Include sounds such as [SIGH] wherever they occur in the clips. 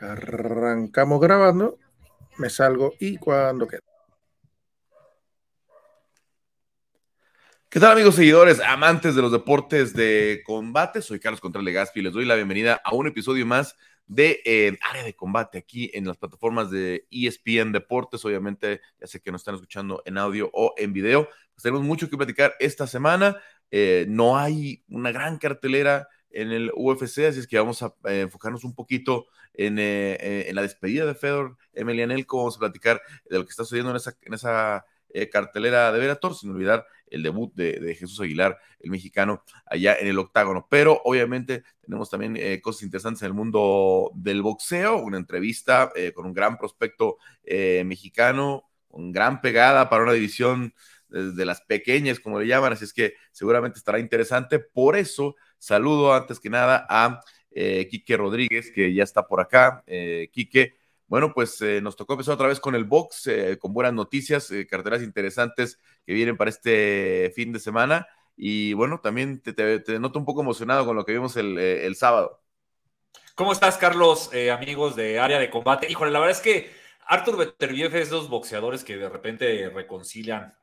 Arrancamos grabando, me salgo y cuando queda. ¿Qué tal amigos seguidores, amantes de los deportes de combate? Soy Carlos Contreras Gaspi y les doy la bienvenida a un episodio más de eh, Área de Combate aquí en las plataformas de ESPN Deportes. Obviamente, ya sé que nos están escuchando en audio o en video. Pues tenemos mucho que platicar esta semana. Eh, no hay una gran cartelera en el UFC, así es que vamos a eh, enfocarnos un poquito eh, eh, en, la despedida de Fedor Emelianenko, vamos a platicar de lo que está sucediendo en esa, cartelera de Verator, sin olvidar el debut de, Jesús Aguilar, el mexicano, allá en el octágono. Pero obviamente tenemos también cosas interesantes en el mundo del boxeo, una entrevista con un gran prospecto mexicano, con gran pegada para una división de las pequeñas, como le llaman, así es que seguramente estará interesante. Por eso Saludo antes que nada a eh, Quique Rodríguez, que ya está por acá. Eh, Quique, bueno, pues eh, nos tocó empezar otra vez con el box, eh, con buenas noticias, carteras interesantes que vienen para este fin de semana. Y bueno, también te, te, noto un poco emocionado con lo que vimos el, el sábado. ¿Cómo estás, Carlos, amigos de Área de Combate? Híjole, la verdad es que Arthur Betterview es dos boxeadores que de repente reconcilian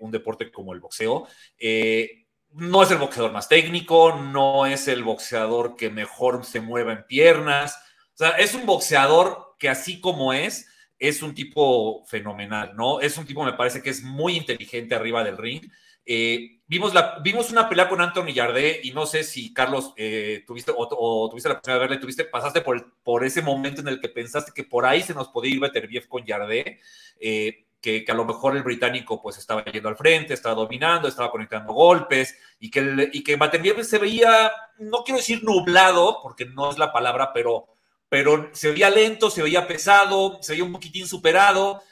un deporte como el boxeo. Eh, no es el boxeador más técnico, no es el boxeador que mejor se mueva en piernas. O sea, es un boxeador que así como es, es un tipo fenomenal, ¿no? Es un tipo, me parece que es muy inteligente arriba del ring. Eh, vimos, la, vimos una pelea con Anthony Yardé y no sé si, Carlos, eh, tuviste o, tuviste la oportunidad de verle, pasaste por, por ese momento en el que pensaste que por ahí se nos podía ir Beterbiev con Yardé. Eh, que, a lo mejor el británico pues estaba yendo al frente, estaba dominando, estaba conectando golpes y que, y que se veía, no quiero decir nublado, porque no es la palabra, pero, pero se veía lento, se veía pesado, se veía un poquitín superado.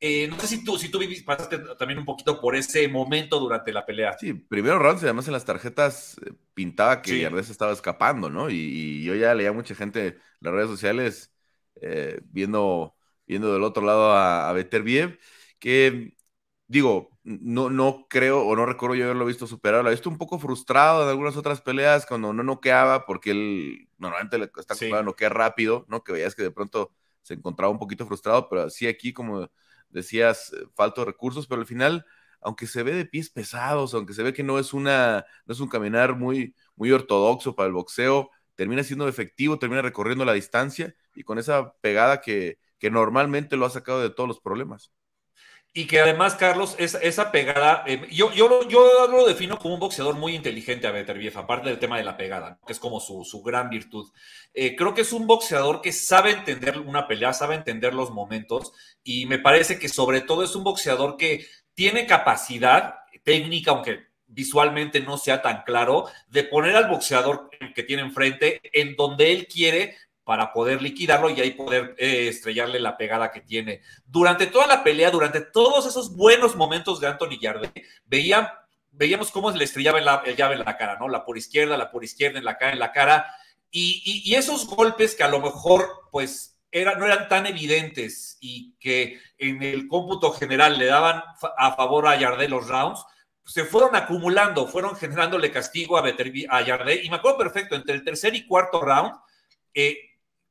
Eh, no sé si tú, si tú pasaste también un poquito por ese momento durante la pelea. Sí, primero rounds además en las tarjetas eh, pintaba que sí. estaba escapando, ¿no? Y, yo ya leía mucha gente en las redes sociales eh, viendo, viendo del otro lado a, a Beterbiev que digo, no, no creo o no recuerdo yo haberlo visto superado. Lo he visto un poco frustrado en algunas otras peleas cuando no noqueaba, porque él normalmente le está sí. noquear rápido, ¿no? Que veías que de pronto se encontraba un poquito frustrado, pero así aquí, como decías, eh, falta de recursos, pero al final, aunque se ve de pies pesados, aunque se ve que no es, una, no es un caminar muy, muy ortodoxo para el boxeo, termina siendo efectivo, termina recorriendo la distancia y con esa pegada que normalmente lo ha sacado de todos los problemas. Y que además, Carlos, esa, esa pegada, eh, yo, yo, lo defino como un boxeador muy inteligente a Beterbiev, aparte del tema de la pegada, que es como su, su gran virtud. Eh, creo que es un boxeador que sabe entender una pelea, sabe entender los momentos, y me parece que sobre todo es un boxeador que tiene capacidad técnica, aunque visualmente no sea tan claro, de poner al boxeador que tiene enfrente en donde él quiere, para poder liquidarlo y ahí poder eh, estrellarle la pegada que tiene. Durante toda la pelea, durante todos esos buenos momentos de Anthony Yardé, veía, veíamos cómo le estrellaba la, el llave en la cara, ¿no? La por izquierda, la por izquierda, en la cara, en la cara. Y, esos golpes que a lo mejor, pues, no eran tan evidentes y que en el cómputo general le daban a favor a Yardé los rounds, se fueron acumulando, fueron generándole castigo a, Y me acuerdo perfecto, entre el tercer y cuarto round, eh,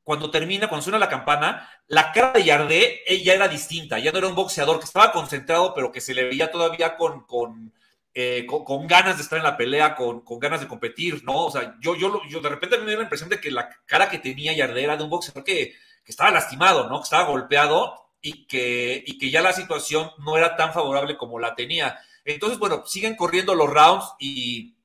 cuando termina, cuando suena la campana, la cara de Yardé eh, ya era distinta, ya no era un boxeador que estaba concentrado, pero que se le veía todavía con, con, eh, con, ganas de estar en la pelea, con, ganas de competir, ¿no? O sea, yo, yo, yo de repente me dio la impresión de que la cara que tenía Yardé era de un boxeador que, estaba lastimado, ¿no? Que estaba golpeado y que, y que ya la situación no era tan favorable como la tenía. Entonces, bueno, siguen corriendo los rounds y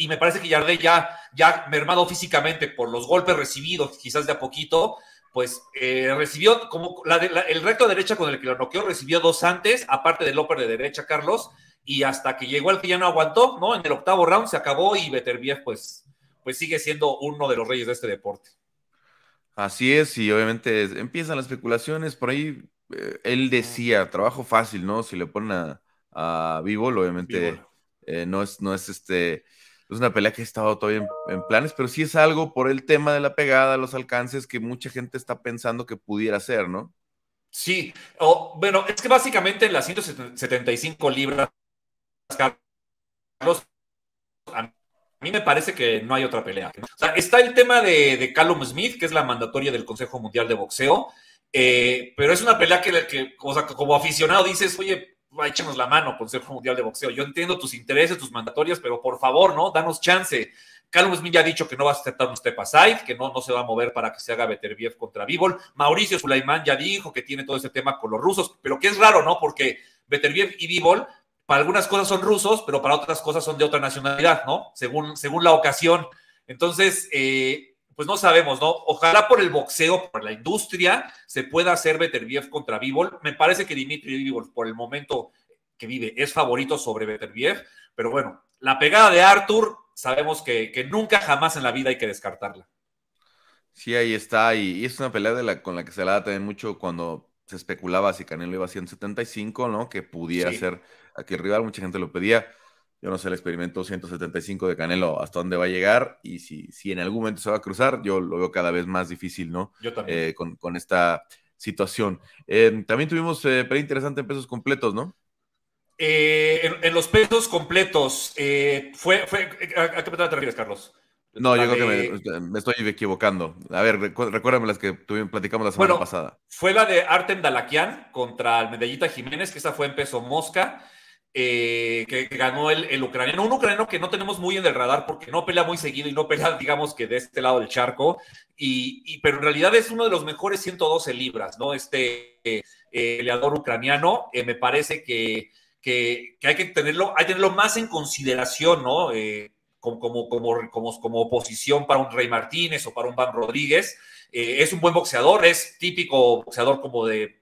y me parece que Yardé ya, ya mermado físicamente por los golpes recibidos, quizás de a poquito, pues eh, recibió como el recto derecha con el que lo noqueó, recibió dos antes, aparte del upper de derecha, Carlos, y hasta que llegó al que ya no aguantó, ¿no? En el octavo round se acabó y Beterbiev, pues, pues sigue siendo uno de los reyes de este deporte. Así es, y obviamente empiezan las especulaciones, por ahí eh, él decía, trabajo fácil, ¿no? Si le ponen a, a obviamente eh, no, es, no es este es una pelea que ha estado todavía en, planes, pero sí es algo por el tema de la pegada, los alcances que mucha gente está pensando que pudiera ser, ¿no? Sí, o bueno, es que básicamente en las 175 libras, a mí me parece que no hay otra pelea. O sea, está el tema de, de, Callum Smith, que es la mandatoria del Consejo Mundial de Boxeo, eh, pero es una pelea que, que o sea, como aficionado dices, oye, échanos la mano, Consejo Mundial de Boxeo. Yo entiendo tus intereses, tus mandatorias, pero por favor, ¿no? Danos chance. Carlos Smith ya ha dicho que no va a aceptar un step aside, que no, no se va a mover para que se haga Beterbiev contra Bivol. Mauricio Sulaimán ya dijo que tiene todo ese tema con los rusos, pero que es raro, ¿no? Porque Beterbiev y Bivol, para algunas cosas son rusos, pero para otras cosas son de otra nacionalidad, ¿no? Según, según la ocasión. Entonces, eh, pues no sabemos, ¿no? Ojalá por el boxeo, por la industria, se pueda hacer Beterbiev contra Vivol. Me parece que Dimitri Vivol, por el momento que vive, es favorito sobre Beterbiev, pero bueno, la pegada de Arthur, sabemos que, nunca jamás en la vida hay que descartarla. Sí, ahí está, y, es una pelea de la, con la que se la da también mucho cuando se especulaba si Canelo iba a 175, ¿no? Que pudiera ser el rival, mucha gente lo pedía. Yo no sé el experimento 175 de Canelo hasta dónde va a llegar y si, en algún momento se va a cruzar, yo lo veo cada vez más difícil, ¿no? Yo también. Eh, con, esta situación. Eh, también tuvimos eh, interesante en pesos completos, ¿no? Eh, en, los pesos completos, fue, ¿a, qué qué te refieres, Carlos? No, yo creo que me, estoy equivocando. A ver, recuérdame las que platicamos la semana pasada. Fue la de Artem Dalakian contra el Medellita Jiménez, que esa fue en peso mosca. Eh, que, ganó el, ucraniano, un ucraniano que no tenemos muy en el radar porque no pelea muy seguido y no pelea, [LAUGHS] digamos que de este lado del charco, y, pero en realidad es uno de los mejores 112 libras, ¿no? Este eh, eh, peleador ucraniano, me parece que, que, hay que tenerlo, hay que tenerlo más en consideración, ¿no? como, como, como, como, oposición para un Rey Martínez o para un Van Rodríguez. es un buen boxeador, es típico boxeador como de,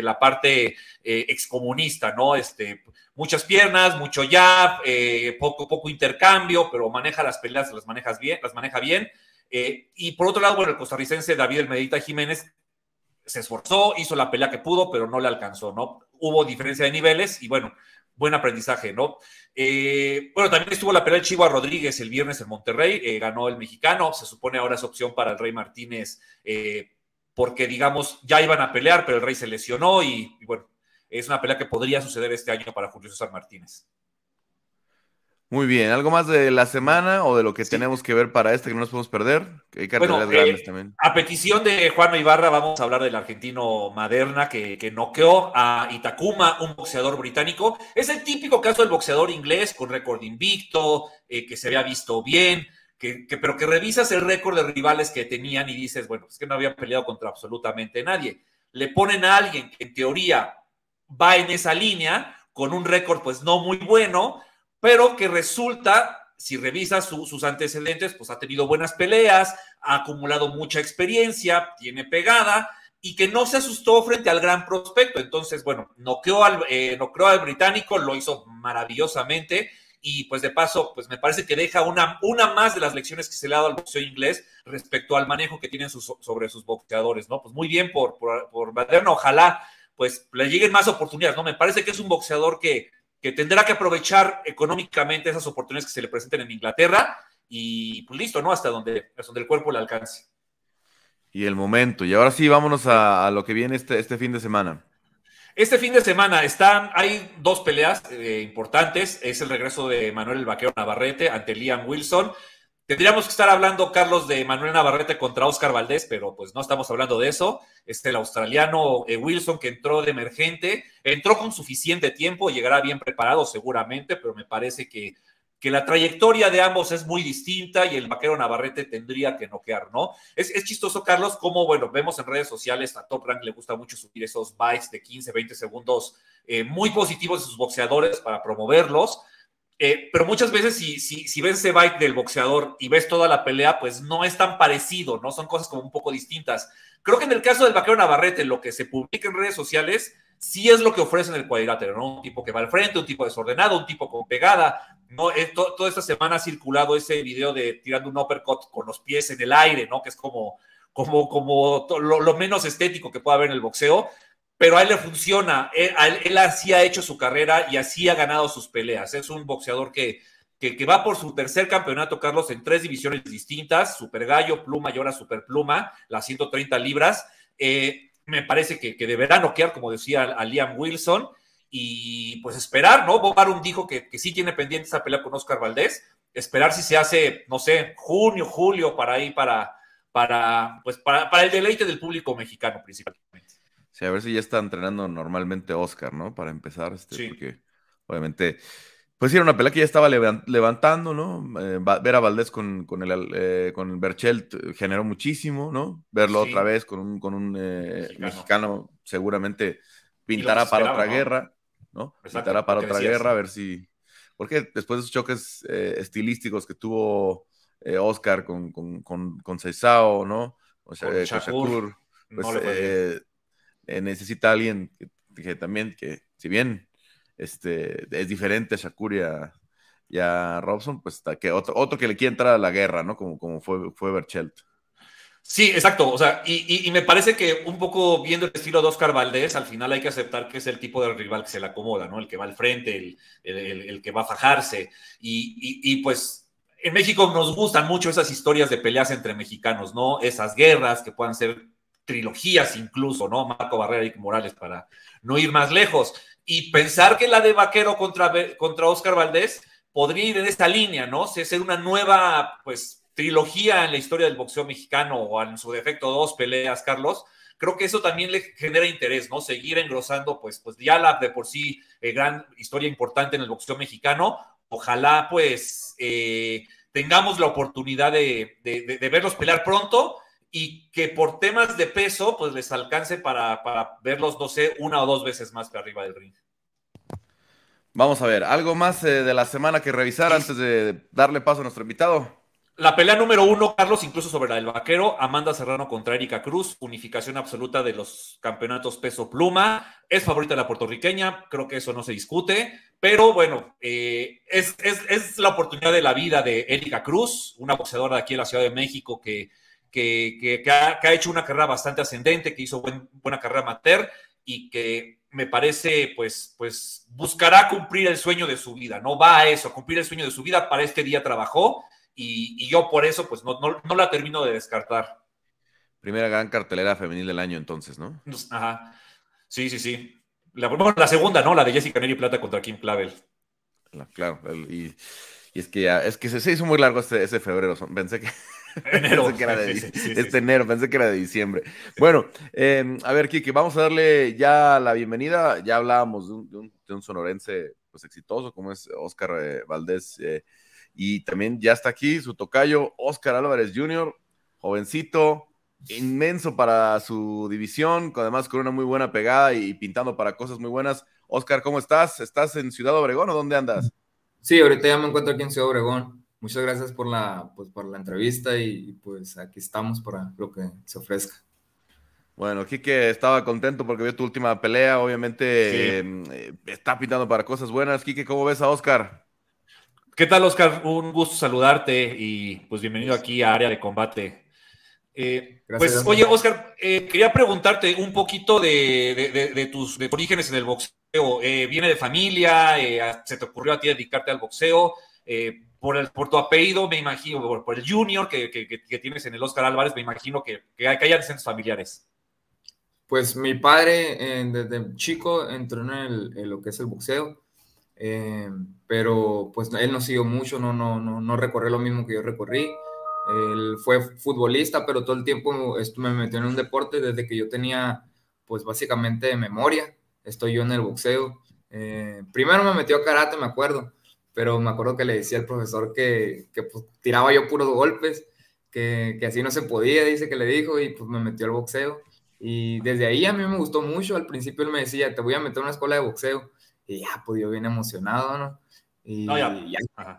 la parte excomunista, ¿no? Este, muchas piernas, mucho jab, eh, poco, poco intercambio, pero maneja las peleas, las, manejas bien, las maneja bien. Eh, y por otro lado, bueno, el costarricense David Medita Jiménez se esforzó, hizo la pelea que pudo, pero no le alcanzó, ¿no? Hubo diferencia de niveles y bueno, buen aprendizaje, ¿no? Eh, bueno, también estuvo la pelea de Chihuahua Rodríguez el viernes en Monterrey, ganó el mexicano, se supone ahora es opción para el Rey Martínez, porque digamos, ya iban a pelear, pero el Rey se lesionó y bueno, es una pelea que podría suceder este año para Julio César Martínez. Muy bien, ¿algo más de la semana o de lo que tenemos que ver para este que no nos podemos perder? Hay eh, grandes también. A petición de Juan Ibarra, vamos a hablar del argentino Maderna que, noqueó a Itacuma, un boxeador británico. Es el típico caso del boxeador inglés con récord invicto, eh, que se había visto bien, que, pero que revisas el récord de rivales que tenían y dices, bueno, es pues que no había peleado contra absolutamente nadie. Le ponen a alguien que en teoría va en esa línea, con un récord pues no muy bueno, pero que resulta, si revisa sus antecedentes, pues ha tenido buenas peleas, ha acumulado mucha experiencia, tiene pegada y que no se asustó frente al gran prospecto. Entonces, bueno, noqueó al, eh, al británico, lo hizo maravillosamente y pues de paso, pues me parece que deja una, una más de las lecciones que se le ha dado al boxeo inglés respecto al manejo que tienen sobre sus boxeadores, ¿no? Pues muy bien por, por, ojalá pues le lleguen más oportunidades, ¿no? Me parece que es un boxeador que, tendrá que aprovechar económicamente esas oportunidades que se le presenten en Inglaterra y pues listo, ¿no? Hasta donde, donde el cuerpo le alcance. Y el momento. Y ahora sí, vámonos a, lo que viene este, este, fin de semana. Este fin de semana están, hay dos peleas eh, importantes. Es el regreso de Manuel el Vaquero Navarrete ante Liam Wilson Tendríamos que estar hablando, Carlos, de Manuel Navarrete contra Oscar Valdés, pero pues no estamos hablando de eso. Este, el australiano eh, Wilson que entró de emergente, entró con suficiente tiempo, llegará bien preparado seguramente, pero me parece que, que la trayectoria de ambos es muy distinta y el vaquero Navarrete tendría que noquear, ¿no? Es, chistoso, Carlos, como, bueno, vemos en redes sociales, a Top Rank le gusta mucho subir esos bytes de 15, 20 segundos eh, muy positivos de sus boxeadores para promoverlos eh, pero muchas veces si, si, si, ves ese bike del boxeador y ves toda la pelea, pues no es tan parecido, ¿no? Son cosas como un poco distintas. Creo que en el caso del vaquero Navarrete, lo que se publica en redes sociales sí es lo que ofrece en el cuadrilátero, ¿no? Un tipo que va al frente, un tipo desordenado, un tipo con pegada, ¿no? toda esta semana ha circulado ese video de tirando un uppercut con los pies en el aire, ¿no? Que es como, como, como lo, lo menos estético que pueda haber en el boxeo pero a él le funciona, él, así ha hecho su carrera y así ha ganado sus peleas. Es un boxeador que, que, va por su tercer campeonato, Carlos, en tres divisiones distintas, Super Gallo, Pluma y ahora Super Pluma, las 130 libras. Eh, me parece que, deberá noquear, como decía Liam Wilson, y pues esperar, ¿no? Bob Arum dijo que, sí tiene pendiente esa pelea con Oscar Valdés, esperar si se hace, no sé, junio, julio, para ahí, para, para, pues para, para el deleite del público mexicano principal. Sí, a ver si ya está entrenando normalmente Oscar, ¿no? Para empezar, este, porque obviamente, pues era una pelea que ya estaba levantando, ¿no? Eh, ver a Valdés con, con el, eh, con eh, generó muchísimo, ¿no? Verlo otra vez con un, con un mexicano. seguramente pintará para otra guerra, ¿no? pintará para otra guerra, a ver si... Porque después de esos choques estilísticos que tuvo Oscar con, con, con, ¿no? O sea, con pues, eh, necesita alguien que, también, que si bien este, es diferente a Shakur y a, Robson, pues que otro, otro que le quiere entrar a la guerra, ¿no? Como, como fue, fue Berchelt. Sí, exacto. O sea, y, me parece que un poco viendo el estilo de Oscar Valdés, al final hay que aceptar que es el tipo de rival que se le acomoda, ¿no? El que va al frente, el, que va a fajarse. Y, y, pues en México nos gustan mucho esas historias de peleas entre mexicanos, ¿no? Esas guerras que puedan ser trilogías incluso, ¿no? Marco Barrera y Morales, para no ir más lejos. Y pensar que la de Vaquero contra, contra Oscar Valdés podría ir en esta línea, ¿no? Ser una nueva, pues, trilogía en la historia del boxeo mexicano o en su defecto dos peleas, Carlos. Creo que eso también le genera interés, ¿no? Seguir engrosando, pues, pues la de por sí, eh, gran historia importante en el boxeo mexicano. Ojalá, pues, eh, tengamos la oportunidad de verlos pelear pronto y que por temas de peso, pues les alcance para, para verlos, no sé, una o dos veces más que arriba del ring. Vamos a ver, ¿algo más eh, de la semana que revisar antes de darle paso a nuestro invitado? La pelea número uno, Carlos, incluso sobre la del vaquero, Amanda Serrano contra Erika Cruz, unificación absoluta de los campeonatos peso pluma, es favorita de la puertorriqueña, creo que eso no se discute, pero bueno, eh, es, es, la oportunidad de la vida de Erika Cruz, una boxeadora de aquí en la Ciudad de México que que, ha, hecho una carrera bastante ascendente, que hizo buena carrera amateur y que me parece, pues, pues buscará cumplir el sueño de su vida, ¿no? Va a eso, cumplir el sueño de su vida, para este día trabajó y, y yo por eso, pues, no, no, la termino de descartar. Primera gran cartelera femenil del año entonces, ¿no? Pues, ajá. Sí, sí, sí. La, la segunda, ¿no? La de Jessica Neri Plata contra Kim Clavel. Claro, y, es que es que se, hizo muy largo este, ese febrero. Pensé que [LAUGHS] que era de, [LAUGHS] este enero, pensé que era de diciembre. Bueno, em, a ver, Kiki, vamos a darle ya la bienvenida. Ya hablábamos de un, sonorense pues, exitoso como es Oscar eh, Valdés. Eh, y también ya está aquí su tocayo, Oscar Álvarez Jr., jovencito, inmenso para su división, además con una muy buena pegada y pintando para cosas muy buenas. Oscar, ¿cómo estás? ¿Estás en Ciudad Obregón o dónde andas? Sí, ahorita ya me encuentro aquí en Ciudad Obregón muchas gracias por la, pues, por la entrevista y, pues aquí estamos para lo que se ofrezca. Bueno, Kike estaba contento porque vio tu última pelea, obviamente mm, eh, está pintando para cosas buenas. Quique, ¿cómo ves a Oscar? ¿Qué tal, Oscar? Un gusto saludarte y pues bienvenido aquí a Área de Combate. Eh, pues, oye, Oscar, eh, quería preguntarte un poquito de, de, de, de tus orígenes en el boxeo. Eh, ¿Viene de familia? ¿Se te ocurrió a ti dedicarte al boxeo? por, el, por tu apellido, me imagino, por, el junior que, que, tienes en el Oscar Álvarez, me imagino que, que, hay, que hayan centros familiares. Pues mi padre desde chico entró en, lo que es el boxeo, eh, pero pues él no siguió mucho, no, no, no, no recorrió lo mismo que yo recorrí. Él fue futbolista, pero todo el tiempo me metió en un deporte desde que yo tenía, pues básicamente memoria. Estoy yo en el boxeo. Eh, primero me metió a karate, me acuerdo pero me acuerdo que le decía al profesor que, pues, tiraba yo puros golpes, que, así no se podía, dice que le dijo, y pues me metió al boxeo. Y desde ahí a mí me gustó mucho, al principio él me decía, te voy a meter a una escuela de boxeo, y ya, pues yo bien emocionado, ¿no?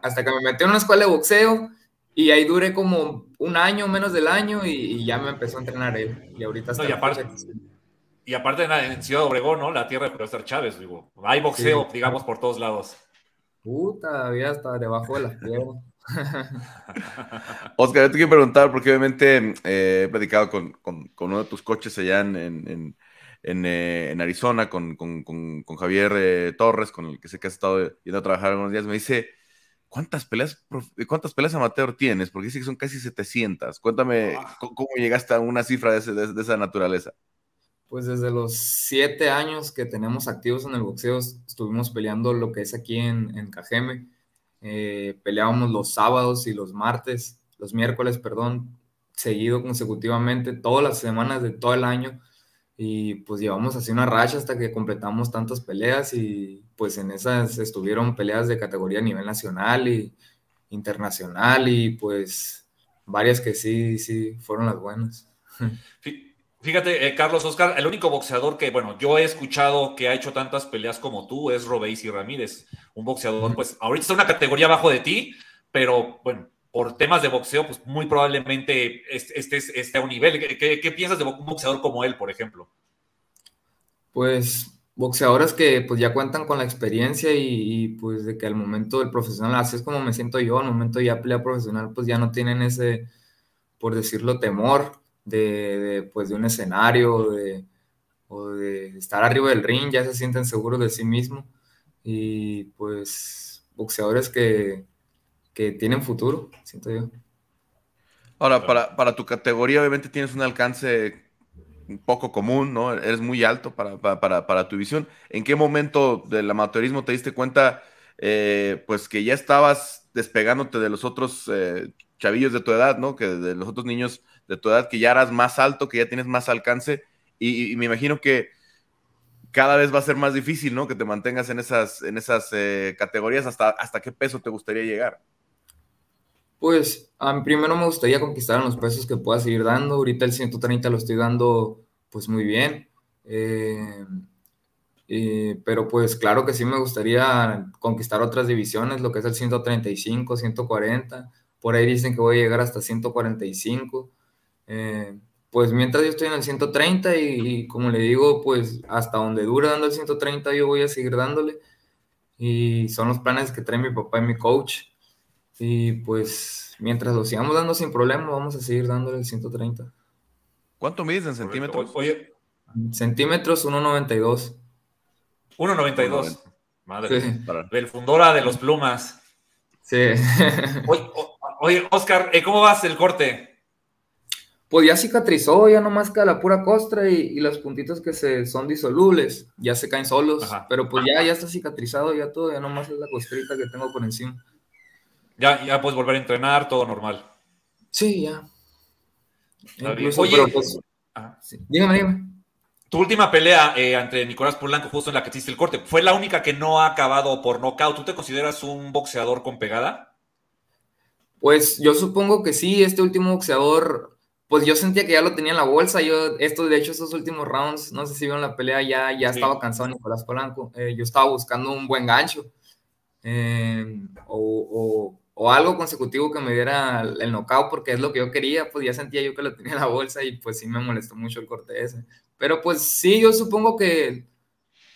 hasta que me metí a una escuela de boxeo, y ahí duré como un año, menos del año, y, ya me empezó a entrenar él. Y ahorita está. y aparte, y aparte en, la Ciudad Obregón, ¿no? La tierra de profesor Chávez, digo. Hay boxeo, digamos, por todos lados. Puta, había hasta debajo de las piernas. [LAUGHS] Oscar, yo te quiero preguntar, porque obviamente eh, he platicado con, uno de tus coches allá en, eh, Arizona, con, Javier eh, Torres, con el que sé que has estado yendo a trabajar algunos días. Me dice, ¿cuántas peleas, cuántas peleas amateur tienes? Porque dice que son casi 700. Cuéntame ah. cómo llegaste a una cifra de, de esa naturaleza. Pues desde los siete años que tenemos activos en el boxeo, estuvimos peleando lo que es aquí en, en Cajeme. Eh, peleábamos los sábados y los martes, los miércoles, perdón, seguido consecutivamente, todas las semanas de todo el año. Y pues llevamos así una racha hasta que completamos tantas peleas y pues en esas estuvieron peleas de categoría a nivel nacional y internacional y pues varias que sí, sí fueron las buenas. Fíjate, eh, Carlos Oscar, el único boxeador que, bueno, yo he escuchado que ha hecho tantas peleas como tú es y Ramírez. Un boxeador, pues, ahorita está una categoría abajo de ti, pero bueno, por temas de boxeo, pues muy probablemente estés este, a un nivel. ¿Qué, piensas de un boxeador como él, por ejemplo? Pues boxeadores que pues ya cuentan con la experiencia y, y pues de que al momento del profesional, así es como me siento yo, al momento ya pelea profesional, pues ya no tienen ese, por decirlo, temor de, pues, de un escenario de, o de estar arriba del ring, ya se sienten seguros de sí mismos y pues boxeadores que, que tienen futuro, siento yo. Ahora, para, tu categoría obviamente tienes un alcance un poco común, ¿no? Eres muy alto para, para, tu visión. ¿En qué momento del amateurismo te diste cuenta, eh, pues que ya estabas despegándote de los otros eh, chavillos de tu edad, ¿no? Que de los otros niños de tu edad, que ya eras más alto, que ya tienes más alcance. Y, me imagino que cada vez va a ser más difícil, ¿no? Que te mantengas en esas, en esas eh, categorías. ¿Hasta, ¿Hasta qué peso te gustaría llegar? Pues primero me gustaría conquistar los pesos que pueda seguir dando. Ahorita el 130 lo estoy dando pues muy bien. Eh, pero pues claro que sí me gustaría conquistar otras divisiones, lo que es el 135, 140 por ahí dicen que voy a llegar hasta 145. Eh, pues mientras yo estoy en el 130 y, como le digo, pues hasta donde dura dando el 130 yo voy a seguir dándole. Y son los planes que trae mi papá y mi coach. Y pues mientras lo sigamos dando sin problema, vamos a seguir dándole el 130. ¿Cuánto mides en centímetros? Oye. Centímetros 1.92. 1.92. Madre. mía. Del fundora de los plumas. Sí. [LAUGHS] Oye, Oye, Oscar, eh, ¿cómo vas el corte? Pues ya cicatrizó, ya más queda la pura costra y, los puntitos que se son disolubles, ya se caen solos, pero pues ya, ya está cicatrizado, ya todo, ya nomás es la costrita que tengo por encima. Ya, ya puedes volver a entrenar, todo normal. Sí, ya. Oye, pues, ah. dígame, dígame. Tu última pelea ante eh, entre Nicolás Pulanco, justo en la que hiciste el corte, fue la única que no ha acabado por nocaut. ¿Tú te consideras un boxeador con pegada? Pues yo supongo que sí, este último boxeador, pues yo sentía que ya lo tenía en la bolsa. Yo, esto, de hecho, estos últimos rounds, no sé si vieron la pelea, ya, ya estaba cansado Nicolás Polanco. Eh, yo estaba buscando un buen gancho eh, o, o, o, algo consecutivo que me diera el knockout, porque es lo que yo quería. Pues ya sentía yo que lo tenía en la bolsa y pues sí me molestó mucho el corte ese. Pero pues sí, yo supongo que,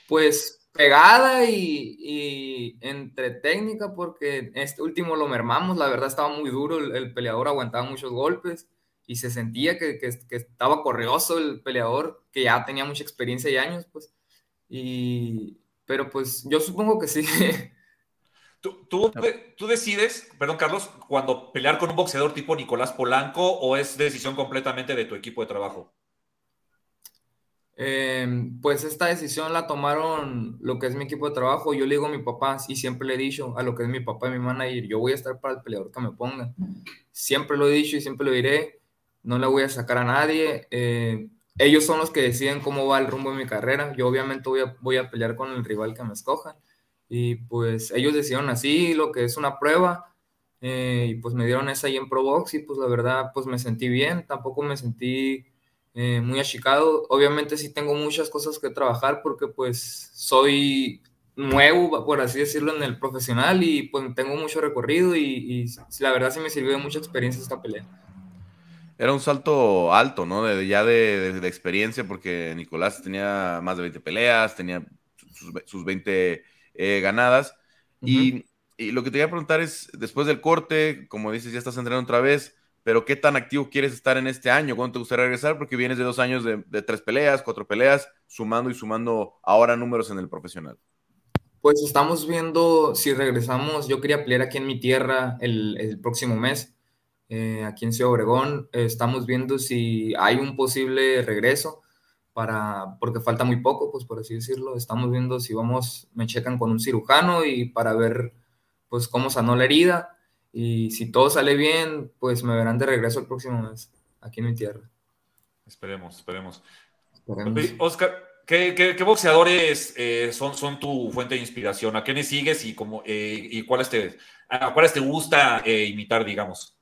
pues pegada y, entre técnica, porque este último lo mermamos, la verdad estaba muy duro, el, peleador aguantaba muchos golpes y se sentía que, estaba correoso el peleador, que ya tenía mucha experiencia y años, pues, y, pero pues yo supongo que sí. [LAUGHS] tú, tú decides, perdón Carlos, cuando pelear con un boxeador tipo Nicolás Polanco o es decisión completamente de tu equipo de trabajo? Em, pues esta decisión la tomaron lo que es mi equipo de trabajo. Yo le digo a mi papá, y siempre le he dicho a lo que es mi papá y mi manager, yo voy a estar para el peleador que me ponga. Siempre lo he dicho y siempre lo diré. No le voy a sacar a nadie. Eh, ellos son los que deciden cómo va el rumbo de mi carrera. Yo obviamente voy a, pelear con el rival que me escoja Y pues ellos decidieron así, lo que es una prueba. Eh, y pues me dieron esa ahí en Pro y pues la verdad pues me sentí bien. Tampoco me sentí eh, muy achicado. Obviamente sí tengo muchas cosas que trabajar porque pues soy nuevo, por así decirlo, en el profesional y pues tengo mucho recorrido y, la verdad sí me sirvió de mucha experiencia esta pelea. Era un salto alto, ¿no? De, ya de, de, experiencia porque Nicolás tenía más de 20 peleas, tenía sus, 20 eh, ganadas. y, y lo que te voy a preguntar es, después del corte, como dices, ya estás entrenando otra vez, pero qué tan activo quieres estar en este año, cuándo te gustaría regresar, porque vienes de dos años de, tres peleas, cuatro peleas, sumando y sumando ahora números en el profesional. Pues estamos viendo si regresamos, yo quería pelear aquí en mi tierra el, próximo mes, eh, aquí en Ciudad Obregón, estamos viendo si hay un posible regreso. Para, porque falta muy poco, pues por así decirlo, estamos viendo si vamos, me checan con un cirujano y para ver pues cómo sanó la herida y si todo sale bien, pues me verán de regreso el próximo mes, aquí en mi tierra. Esperemos, esperemos. Oscar, ¿qué, boxeadores eh, son, son tu fuente de inspiración? ¿A quiénes sigues y, cómo, eh, y cuáles, te, a cuáles te gusta eh, imitar, digamos?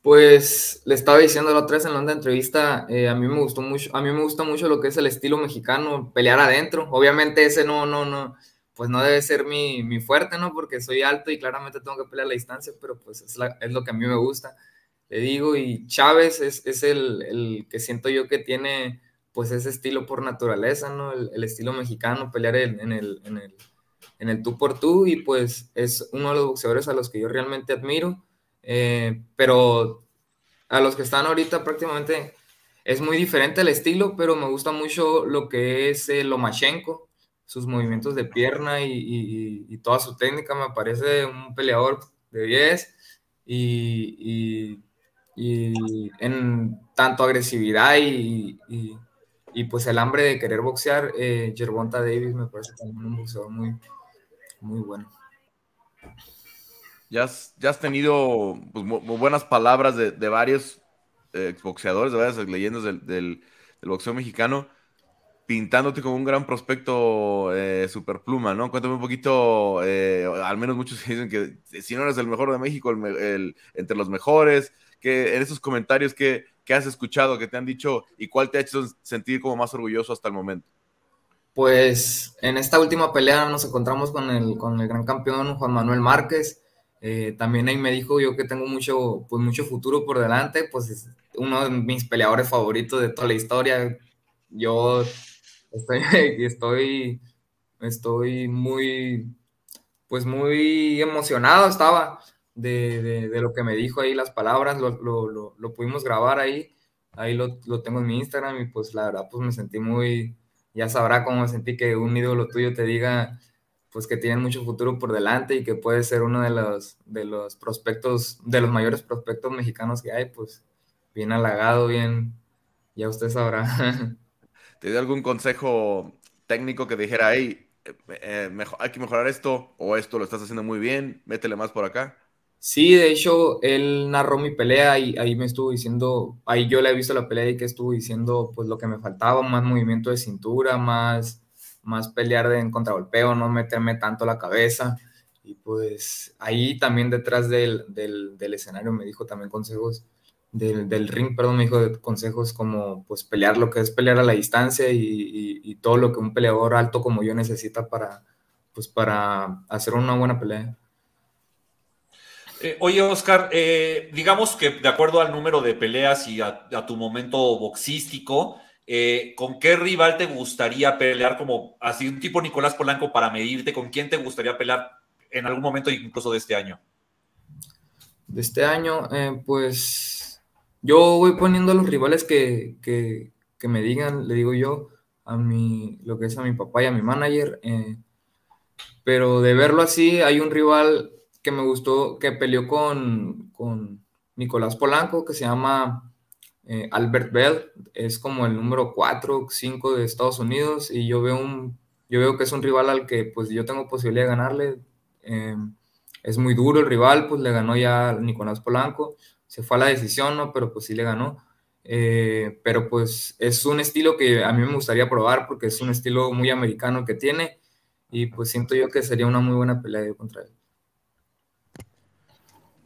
Pues le estaba diciendo la otra vez en la entrevista, a mí me gustó mucho, a mí me gusta mucho lo que es el estilo mexicano, pelear adentro. Obviamente ese no, no, no, pues no debe ser mi, fuerte, ¿no? Porque soy alto y claramente tengo que pelear la distancia, pero pues es, lo que a mí me gusta. Le digo, y Chávez es, el, que siento yo que tiene pues ese estilo por naturaleza, ¿no? El, estilo mexicano, pelear en, el, en, el, tú por tú y pues es uno de los boxeadores a los que yo realmente admiro, eh, pero a los que están ahorita prácticamente es muy diferente el estilo, pero me gusta mucho lo que es eh, Lomachenko, sus movimientos de pierna y, toda su técnica. Me parece un peleador de 10 y, en tanto agresividad y, pues el hambre de querer boxear. Eh, Gervonta Davis me parece un boxeador muy, bueno. Ya has, ya has tenido pues, buenas palabras de, varios eh, boxeadores, de varias leyendas del boxeo mexicano pintándote como un gran prospecto eh, superpluma, ¿no? Cuéntame un poquito, eh, al menos muchos [LAUGHS] dicen que si no eres el mejor de México, entre los mejores, que en esos comentarios que, has escuchado, que te han dicho y cuál te ha hecho sentir como más orgulloso hasta el momento. Pues en esta última pelea nos encontramos con el, con el gran campeón Juan Manuel Márquez. Eh, también ahí me dijo yo que tengo mucho, pues, mucho futuro por delante, pues es uno de mis peleadores favoritos de toda la historia. Yo Estoy, [LAUGHS] estoy, estoy muy, pues muy emocionado estaba de, lo que me dijo ahí, las palabras, lo, pudimos grabar ahí, ahí lo, tengo en mi Instagram y pues la verdad pues me sentí muy, ya sabrá cómo me sentí que un ídolo tuyo te diga pues que tienen mucho futuro por delante y que puede ser uno de los, de los prospectos, de los mayores prospectos mexicanos que hay, pues bien halagado, bien, ya usted sabrá. [LAUGHS] te dio algún consejo técnico que dijera, ahí, eh, eh, mejor, hay que mejorar esto o esto lo estás haciendo muy bien, métele más por acá? Sí, de hecho, él narró mi pelea y ahí me estuvo diciendo, ahí yo le he visto la pelea y que estuvo diciendo pues lo que me faltaba, más movimiento de cintura, más, más pelear de, en contragolpeo, no meterme tanto la cabeza. Y pues ahí también detrás del, del escenario me dijo también consejos del, ring, perdón, me dijo consejos como pues pelear lo que es pelear a la distancia y, todo lo que un peleador alto como yo necesita para, pues, para hacer una buena pelea. Eh, oye, Oscar, eh, digamos que de acuerdo al número de peleas y a, tu momento boxístico, eh, ¿con qué rival te gustaría pelear? Como así un tipo Nicolás Polanco para medirte, ¿con quién te gustaría pelear en algún momento incluso de este año? De este año, pues yo voy poniendo los rivales que, me digan, le digo yo, a mi, lo que es a mi papá y a mi manager. Eh, pero de verlo así, hay un rival que me gustó, que peleó con, Nicolás Polanco, que se llama eh, Albert Bell, es como el número 4, 5 de Estados Unidos, y yo veo, yo veo que es un rival al que pues yo tengo posibilidad de ganarle. Eh, es muy duro el rival, pues le ganó ya Nicolás Polanco, se fue a la decisión, ¿no? Pero pues sí le ganó. Eh, pero pues es un estilo que a mí me gustaría probar porque es un estilo muy americano que tiene y pues siento yo que sería una muy buena pelea contra él.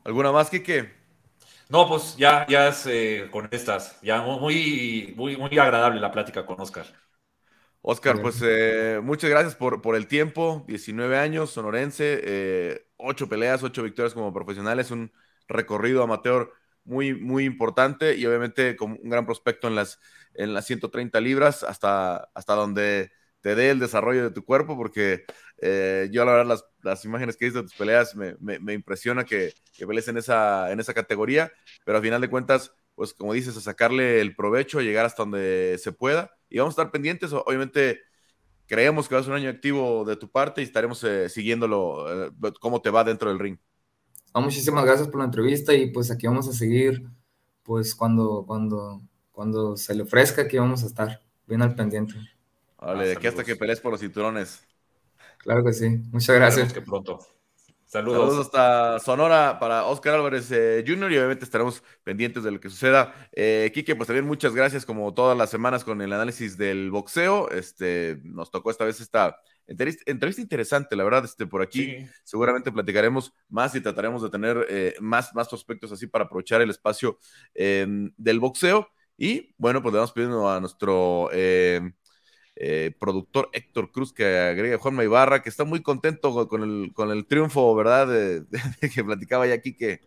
¿Alguna más, Kike? No, pues ya, ya es eh, con estas, ya muy, muy, muy agradable la plática con Oscar. Oscar, pues eh, muchas gracias por, por, el tiempo, 19 años, sonorense, ocho peleas, ocho victorias como profesional, un, recorrido amateur muy, muy importante y obviamente con un gran prospecto en las, en las 130 libras hasta, hasta donde te dé el desarrollo de tu cuerpo, porque yo eh, yo la verdad las, las imágenes que he de tus peleas me, impresiona que, que, pelees en esa, en esa categoría, pero al final de cuentas, pues como dices, a sacarle el provecho, a llegar hasta donde se pueda y vamos a estar pendientes, obviamente creemos que va a ser un año activo de tu parte y estaremos eh, siguiéndolo, eh, cómo te va dentro del ring. Ah, muchísimas gracias por la entrevista y pues aquí vamos a seguir, pues cuando, cuando, cuando se le ofrezca, aquí vamos a estar bien al pendiente. Vale, de aquí hasta que pelees por los cinturones. Claro que sí, muchas gracias. Que pronto. Saludos. Saludos. hasta Sonora para Oscar Álvarez eh, Jr. y obviamente estaremos pendientes de lo que suceda. Eh, Quique, pues también muchas gracias como todas las semanas con el análisis del boxeo. Este, nos tocó esta vez esta Entrevista, interesante, la verdad, este, por aquí seguramente platicaremos más y trataremos de tener eh, más, más prospectos así para aprovechar el espacio em, del boxeo. Y bueno, pues le vamos pidiendo a nuestro em, eh, productor Héctor Cruz que agrega Juan Ibarra, que está muy contento con el, triunfo, ¿verdad? [LAUGHS] que platicaba ya aquí que...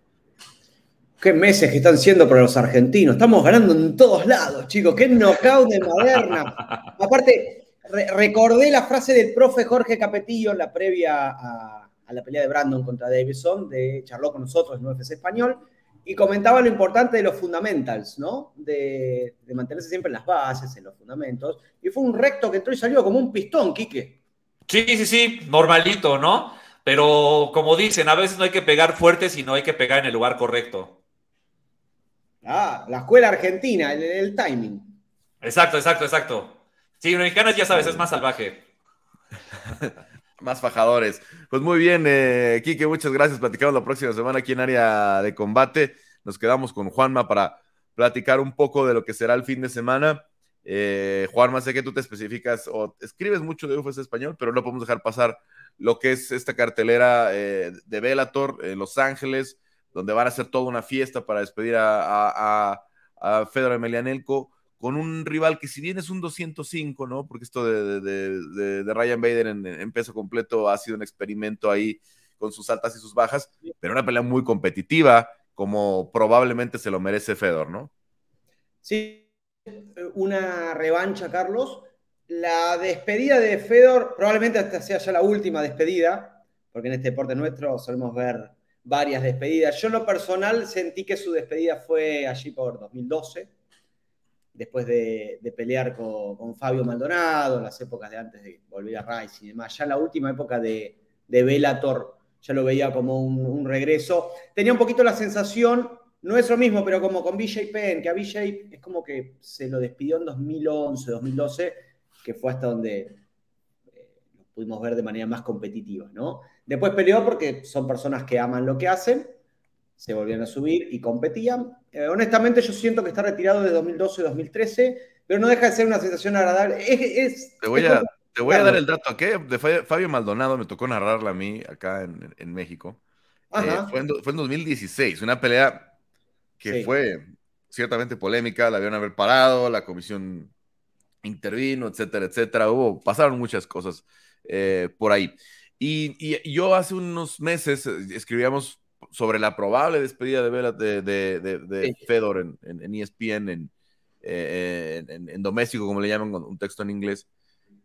Qué meses que están siendo para los argentinos. Estamos ganando en todos lados, chicos. Qué knockout de moderna. [LAUGHS] Aparte, recordé la frase del profe Jorge Capetillo en la previa a, la pelea de Brandon contra Davidson de charló con nosotros en UFC Español, y comentaba lo importante de los fundamentals, ¿no? De, mantenerse siempre en las bases, en los fundamentos. Y fue un recto que entró y salió como un pistón, Quique. Sí, sí, sí, normalito, ¿no? Pero como dicen, a veces no hay que pegar fuerte, sino hay que pegar en el lugar correcto. Ah, la escuela argentina, el timing. Exacto, exacto, exacto. Sí, mexicanos ya sabes, es más salvaje. [LAUGHS] más fajadores. Pues muy bien, eh, Quique, muchas gracias. Platicamos la próxima semana aquí en área de combate. Nos quedamos con Juanma para platicar un poco de lo que será el fin de semana. Eh, Juanma, sé que tú te especificas o escribes mucho de UFC español, pero no podemos dejar pasar lo que es esta cartelera eh, de Bellator en Los Ángeles, donde van a hacer toda una fiesta para despedir a, a, a, a Fedor Emelianenko con un rival que si bien es un 205, ¿no? Porque esto de, Ryan Bader en, peso completo ha sido un experimento ahí con sus altas y sus bajas, pero una pelea muy competitiva, como probablemente se lo merece Fedor, ¿no? Sí, una revancha, Carlos. La despedida de Fedor, probablemente hasta sea ya la última despedida, porque en este deporte nuestro solemos ver varias despedidas. Yo en lo personal sentí que su despedida fue allí por 2012 después de, pelear con, Fabio Maldonado, las épocas de antes de volver a Rice y demás, ya la última época de, de ya lo veía como un, regreso. Tenía un poquito la sensación, no es lo mismo, pero como con BJ Penn, que a BJ es como que se lo despidió en 2011, 2012, que fue hasta donde eh, lo pudimos ver de manera más competitiva, ¿no? Después peleó porque son personas que aman lo que hacen se volvían a subir y competían. Eh, honestamente, yo siento que está retirado de 2012-2013, pero no deja de ser una sensación agradable. Es, te, voy a, dar el dato aquí de Fabio Maldonado, me tocó narrarla a mí acá en, en México. Eh, fue, en, 2016, una pelea que fue ciertamente polémica, la habían haber parado, la comisión intervino, etcétera, etcétera. Hubo, pasaron muchas cosas eh, por ahí. Y, y yo hace unos meses escribíamos sobre la probable despedida de Vela de, de, Fedor en, en, ESPN, e eh, en, doméstico, como le llaman, un texto en inglés.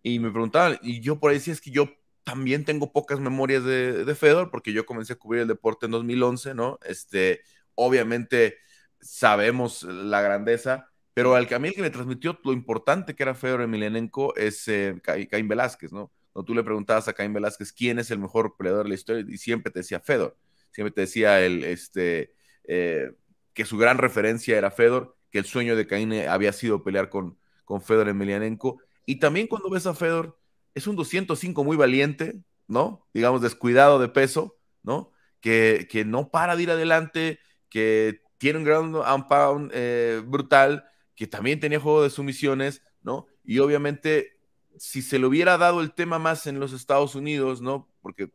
Y me preguntaban, y yo por ahí decía, es que yo también tengo pocas memorias de, de, Fedor, porque yo comencé a cubrir el deporte en 2011, ¿no? Este, obviamente sabemos la grandeza, pero al el que me transmitió lo importante que era Fedor Emelianenko es eh, Caín Velázquez, ¿no? tú le preguntabas a Caín Velázquez quién es el mejor peleador de la historia y siempre te decía Fedor siempre te decía el, este, eh, que su gran referencia era Fedor, que el sueño de Caín eh, había sido pelear con, con Fedor Emelianenko. Y también cuando ves a Fedor, es un 205 muy valiente, ¿no? Digamos, descuidado de peso, ¿no? Que, que no para de ir adelante, que tiene un ground and pound eh, brutal, que también tenía juego de sumisiones, ¿no? Y obviamente, si se le hubiera dado el tema más en los Estados Unidos, ¿no? porque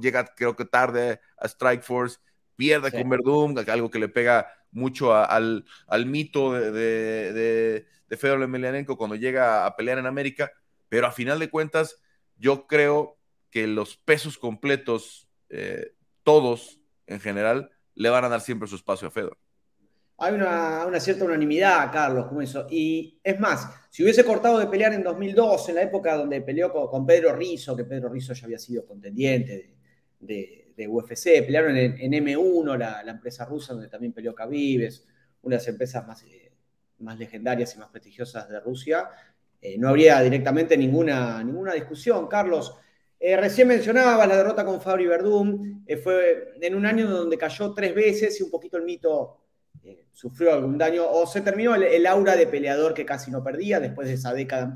llega creo que tarde a Strike Force, pierde con Verdum, algo que le pega mucho al, al, mito de, Fedor Emelianenko cuando llega a pelear en América, pero a final de cuentas yo creo que los pesos completos, eh, todos en general, le van a dar siempre su espacio a Fedor. Hay una, cierta unanimidad, Carlos, con eso. Y es más, si hubiese cortado de pelear en 2002, en la época donde peleó con, Pedro Rizzo, que Pedro Rizzo ya había sido contendiente de, UFC, pelearon en, M1, la, empresa rusa donde también peleó Cavives, una de las empresas eh, más, legendarias y más prestigiosas de Rusia, eh, no habría directamente ninguna, ninguna discusión, Carlos. Eh, recién mencionabas la derrota con Fabri Verdum, fue en un año donde cayó tres veces y un poquito el mito eh, sufrió algún daño o se terminó el, aura de peleador que casi no perdía después de esa década en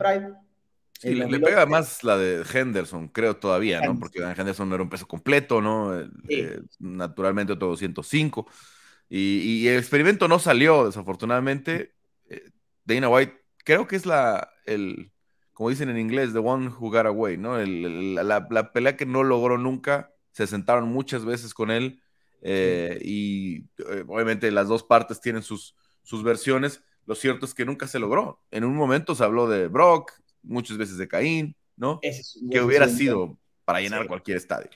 Prime le, pega más la de Henderson, creo todavía, ¿no? Porque Henderson no era un peso completo, ¿no? naturalmente otro 205. Y, el experimento no salió, desafortunadamente. Eh, Dana White, creo que es la, el, como dicen en inglés, the one who got away, ¿no? la pelea que no logró nunca. Se sentaron muchas veces con él eh, y eh, obviamente las dos partes tienen sus, sus versiones. Lo cierto es que nunca se logró. En un momento se habló de Brock, muchas veces de Caín, ¿no? que hubiera sido para llenar cualquier estadio.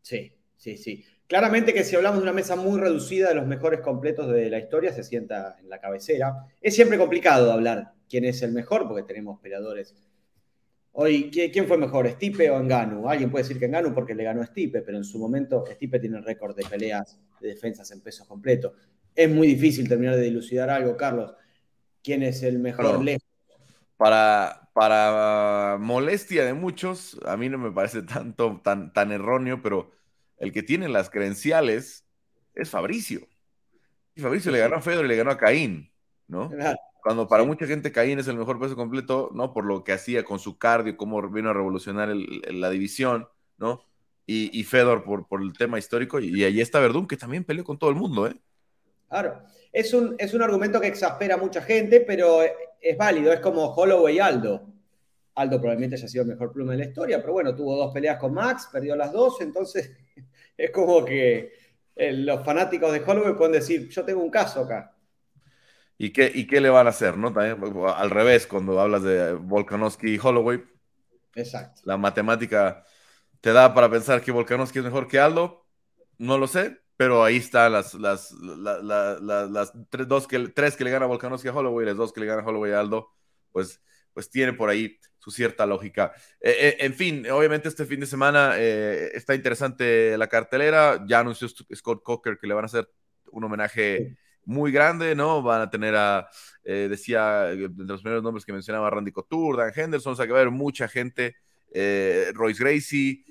Sí, sí, sí. Claramente que si hablamos de una mesa muy reducida de los mejores completos de la historia, se sienta en la cabecera. Es siempre complicado hablar quién es el mejor, porque tenemos peleadores Hoy, ¿quién fue mejor, Stipe o Enganu? Alguien puede decir que Enganu porque le ganó a Stipe, pero en su momento Stipe tiene el récord de peleas de defensas en pesos completo. Es muy difícil terminar de dilucidar algo, Carlos. ¿Quién es el mejor lejos? Para, para molestia de muchos, a mí no me parece tanto, tan, tan erróneo, pero el que tiene las credenciales es Fabricio. Y Fabricio le ganó a Fedor y le ganó a Caín, ¿no? Claro. Cuando para mucha gente Caín es el mejor peso completo, ¿no? Por lo que hacía con su cardio, cómo vino a revolucionar la división, ¿no? Y, Fedor por, por el tema histórico. Y, ahí está Verdún, que también peleó con todo el mundo, ¿eh? Claro, es un, es un argumento que exaspera a mucha gente, pero eh, es válido, es como Holloway Aldo. Aldo probablemente haya sido el mejor pluma de la historia, pero bueno, tuvo dos peleas con Max, perdió las dos, entonces [LAUGHS] es como que eh, los fanáticos de Holloway pueden decir, yo tengo un caso acá. ¿Y qué, ¿Y qué le van a hacer? ¿no? al revés, cuando hablas de Volkanovski y Holloway. Exacto. La matemática te da para pensar que Volkanovski es mejor que Aldo. No lo sé, pero ahí están las, las, las, tres, que, tres que le gana Volkanovski a Holloway, las dos que le gana Holloway a Aldo. Pues, pues tiene por ahí su cierta lógica. Eh, eh, en fin, obviamente este fin de semana eh, está interesante la cartelera. Ya anunció Scott Cocker que le van a hacer un homenaje muy grande, ¿no? Van a tener a, eh, decía, entre eh, los primeros nombres que mencionaba, Randy Couture, Dan Henderson, o sea que va a haber mucha gente, eh, Royce Gracie,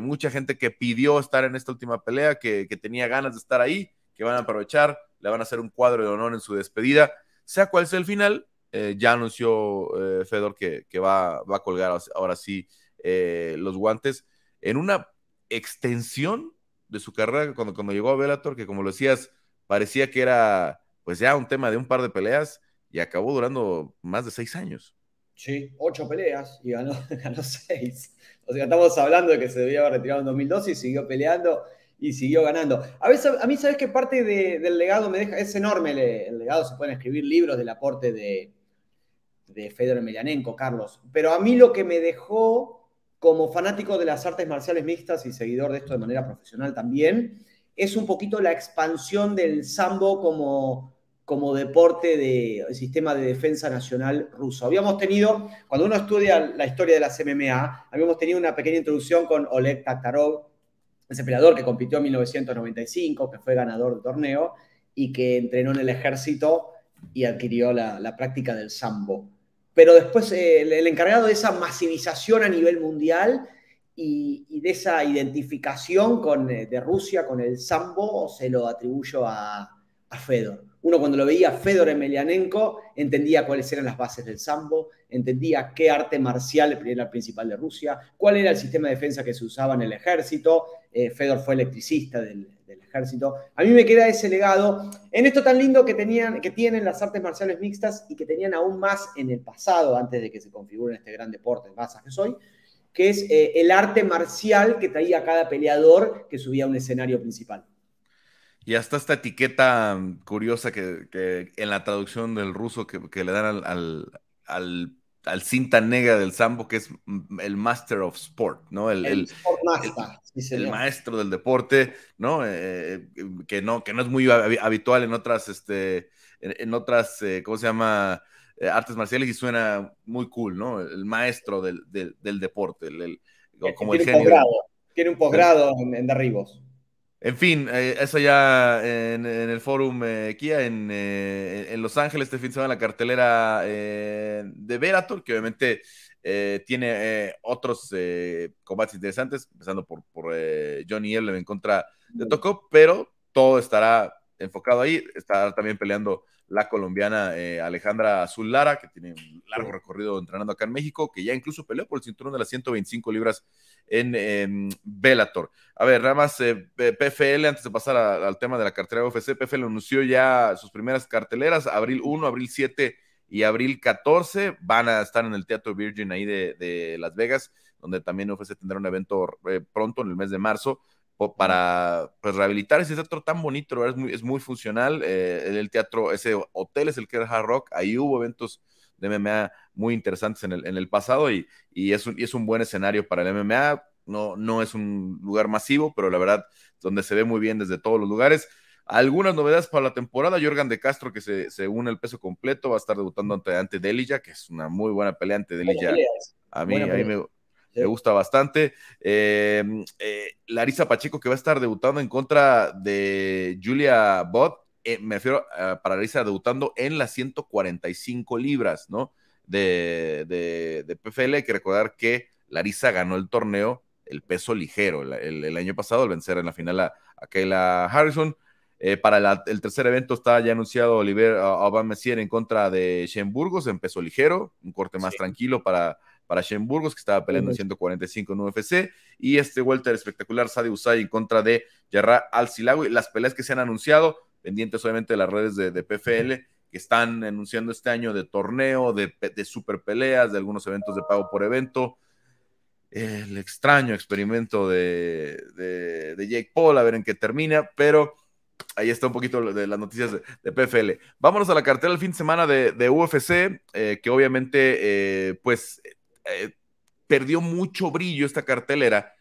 mucha gente que pidió estar en esta última pelea, que, tenía ganas de estar ahí, que van a aprovechar, le van a hacer un cuadro de honor en su despedida, sea cual sea el final, ya anunció Fedor que, va, va, a colgar ahora sí los guantes en una extensión de su carrera cuando, cuando llegó a Bellator, que como lo decías, parecía que era pues ya un tema de un par de peleas y acabó durando más de seis años. Sí, ocho peleas y ganó, [LAUGHS] seis. O sea, estamos hablando de que se debía haber retirado en 2012 y siguió peleando y siguió ganando. A, veces, a mí, ¿sabes qué parte del legado me deja? Es enorme el, legado, se pueden escribir libros del aporte de, de Fedor Emelianenko, Carlos. Pero a mí lo que me dejó como fanático de las artes marciales mixtas y seguidor de esto de manera profesional también, es un poquito la expansión del sambo como, deporte del sistema de defensa nacional ruso. Habíamos tenido, cuando uno estudia la historia de la MMA, habíamos tenido una pequeña introducción con Oleg Taktarov, ese peleador que compitió en 1995, que fue ganador del torneo y que entrenó en el ejército y adquirió la, práctica del sambo. Pero después eh, el, el, encargado de esa masivización a nivel mundial y, de esa identificación con, eh, de Rusia con el sambo se lo atribuyo a, Fedor. Uno cuando lo veía Fedor Emelianenko entendía cuáles eran las bases del sambo, entendía qué arte marcial era el principal de Rusia, cuál era el sistema de defensa que se usaba en el ejército. Eh, Fedor fue electricista del, ejército. A mí me queda ese legado. En esto tan lindo que, tenían, que tienen las artes marciales mixtas y que tenían aún más en el pasado, antes de que se configure este gran deporte de masas que soy, que es eh, el arte marcial que traía cada peleador que subía a un escenario principal. Y hasta esta etiqueta mm, curiosa que, en la traducción del ruso que, le dan al, al, cinta negra del sambo, que es mm, el Master of Sport, ¿no? El, el, maestro del deporte, ¿no? Eh, eh, que ¿no? Que no es muy habitual en otras, este, en, otras, ¿cómo se llama? Eh, artes marciales y suena muy cool, ¿no? El maestro del, deporte, como tiene el tiene un posgrado en, derribos. En fin, eh, eso ya en, el Fórum eh, Kia en, Los Ángeles este fin de la cartelera de Verator, que obviamente tiene otros combates interesantes, empezando por, por Johnny Ellen en contra de mm. Toko, pero todo estará enfocado ahí. Está también peleando la colombiana eh, Alejandra Azul Lara, que tiene un largo recorrido entrenando acá en México, que ya incluso peleó por el cinturón de las 125 libras en Bellator. A ver, nada más eh, PFL, antes de pasar al tema de la cartera de UFC, PFL anunció ya sus primeras carteleras, abril 1, abril 7 y abril 14. Van a estar en el Teatro Virgin ahí de, de Las Vegas, donde también UFC tendrá un evento eh, pronto en el mes de marzo para pues, rehabilitar ese teatro tan bonito, es muy, es muy funcional. Eh, el teatro, ese hotel es el que era Hard Rock, ahí hubo eventos de MMA muy interesantes en el, en el pasado y, y, es un, es un buen escenario para el MMA. No, no es un lugar masivo, pero la verdad, donde se ve muy bien desde todos los lugares. Algunas novedades para la temporada. Jorgan de Castro, que se, se une al peso completo, va a estar debutando ante, ante que es una muy buena pelea ante Delilla. A mí, a mí me gusta bastante. Eh, eh, Larisa Pacheco que va a estar debutando en contra de Julia Bott, eh, me refiero para Larisa debutando en las 145 libras, ¿no? De, de, PFL, hay que recordar que Larisa ganó el torneo el peso ligero el, año pasado al vencer en la final a, Kayla Harrison. para el tercer evento está ya anunciado Oliver messier en contra de Shane en peso ligero, un corte más tranquilo para para Shane que estaba peleando en 145 en UFC, y este welter espectacular, Sadie Usai, en contra de Yarra Al-Silawi. Las peleas que se han anunciado, pendientes obviamente de las redes de, PFL, que están anunciando este año de torneo, de, super peleas, de algunos eventos de pago por evento, el extraño experimento de, Jake Paul, a ver en qué termina, pero ahí está un poquito de las noticias de, PFL. Vámonos a la cartera del fin de semana de, UFC, eh, que obviamente, eh, pues eh, perdió mucho brillo esta cartelera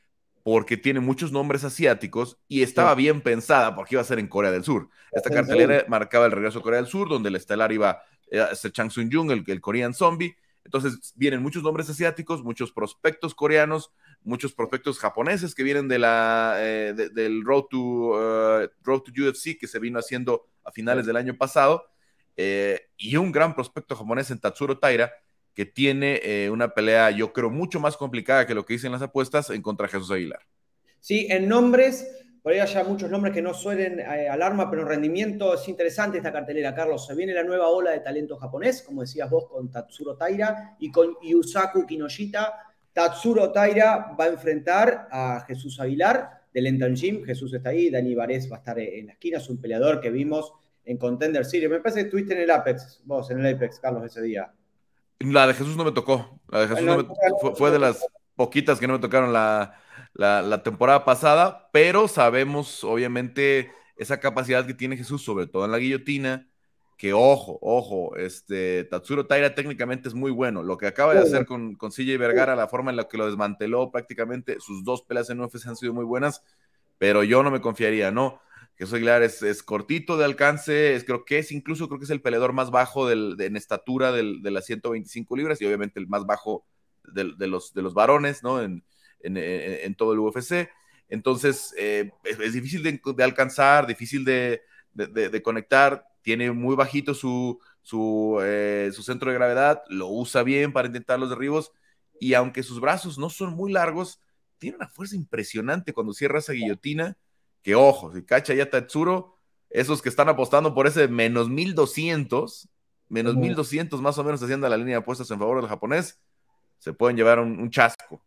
porque tiene muchos nombres asiáticos y estaba bien pensada porque iba a ser en Corea del Sur. Esta cartelera marcaba el regreso a Corea del Sur, donde el estelar iba eh, a ser Chang Sun Jung, el, el Korean Zombie. Entonces vienen muchos nombres asiáticos, muchos prospectos coreanos, muchos prospectos japoneses que vienen de la, eh, del Road to, uh, Road UFC que se vino haciendo a finales del año pasado. y un gran prospecto japonés en Tatsuro Taira, que tiene eh, una pelea, yo creo, mucho más complicada que lo que dicen las apuestas en contra de Jesús Aguilar. Sí, en nombres, por ahí hay muchos nombres que no suelen eh, alarma, pero en rendimiento es interesante esta cartelera, Carlos. Se viene la nueva ola de talento japonés, como decías vos, con Tatsuro Taira y con Yusaku Kinoshita. Tatsuro Taira va a enfrentar a Jesús Aguilar del Enton Gym. Jesús está ahí, Dani Varés va a estar eh, en la esquina, es un peleador que vimos en Contender Series. Me parece que estuviste en el Apex, vos en el Apex, Carlos, ese día. La de Jesús no me tocó. La de Jesús no, me, fue, de las poquitas que no me tocaron la, la, temporada pasada, pero sabemos, obviamente, esa capacidad que tiene Jesús, sobre todo en la guillotina, que ojo, ojo, este Tatsuro Taira técnicamente es muy bueno. Lo que acaba de hacer con, con y Vergara, la forma en la que lo desmanteló prácticamente, sus dos peleas en UFC han sido muy buenas, pero yo no me confiaría, ¿no? Que Aguilar es, es, cortito de alcance, es, creo que es incluso, creo que es el peleador más bajo en estatura de las 125 libras y obviamente el más bajo de, los, de los varones, ¿no? En, en, todo el UFC. Entonces, eh, es, difícil de, alcanzar, difícil de, conectar, tiene muy bajito su, eh, su centro de gravedad, lo usa bien para intentar los derribos y aunque sus brazos no son muy largos, tiene una fuerza impresionante cuando cierra esa guillotina que ojo, si cacha ya Tatsuro, esos que están apostando por ese menos 1200, menos 1200 más o menos haciendo la línea de apuestas en favor del japonés, se pueden llevar un, chasco.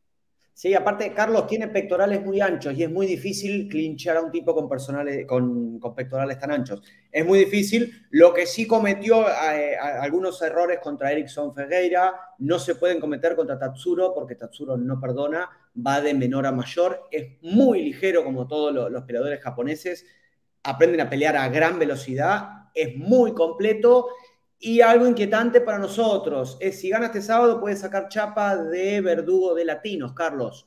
Sí, aparte, Carlos tiene pectorales muy anchos y es muy difícil clinchar a un tipo con, personales, con, pectorales tan anchos. Es muy difícil. Lo que sí cometió eh, algunos errores contra Erickson Ferreira no se pueden cometer contra Tatsuro porque Tatsuro no perdona va de menor a mayor, es muy ligero como todos los, peleadores japoneses, aprenden a pelear a gran velocidad, es muy completo y algo inquietante para nosotros es si gana este sábado puede sacar chapa de verdugo de latinos, Carlos.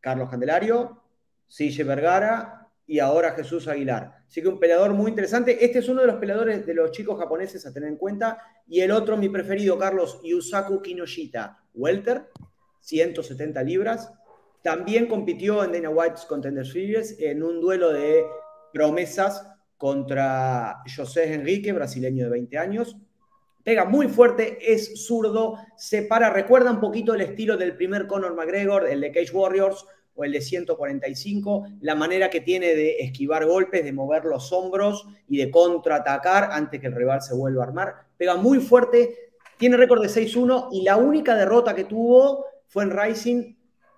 Carlos Candelario, Sige Vergara y ahora Jesús Aguilar. Así que un peleador muy interesante. Este es uno de los peleadores de los chicos japoneses a tener en cuenta. Y el otro, mi preferido, Carlos, Yusaku Kinoshita. ¿Welter? 170 libras. También compitió en Dana White's Contender Series en un duelo de promesas contra José Enrique, brasileño de 20 años. Pega muy fuerte, es zurdo, se para, recuerda un poquito el estilo del primer Conor McGregor, el de Cage Warriors o el de 145, la manera que tiene de esquivar golpes, de mover los hombros y de contraatacar antes que el rival se vuelva a armar. Pega muy fuerte, tiene récord de 6-1 y la única derrota que tuvo fue en Rising,